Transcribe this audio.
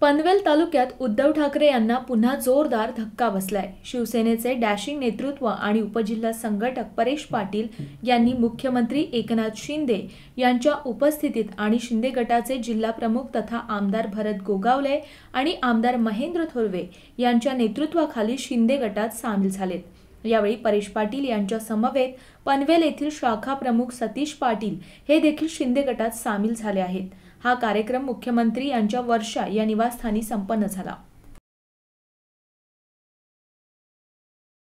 पनवेल तालुक्यात उद्धव ठाकरे यांना पुन्हा जोरदार धक्का बसलाय शिवसेनेचे डॅशिंग नेतृत्व आणि उपजिल्हा संघटक परेश पाटील यांनी मुख्यमंत्री एकनाथ शिंदे यांच्या उपस्थितीत आणि शिंदे गटाचे जिल्हा प्रमुख तथा आमदार भरत गोगावले आणि आमदार महेंद्र थोरवे यांच्या नेतृत्वाखाली शिंदे गटात सामील झालेत यावेळी परेश पाटील यांच्या समवेत पनवेल येथील शाखा प्रमुख सतीश पाटील हे देखील शिंदे गटात सामील झाले आहेत हा कार्यक्रम मुख्यमंत्री यांच्या वर्षा या निवासस्थानी संपन्न झाला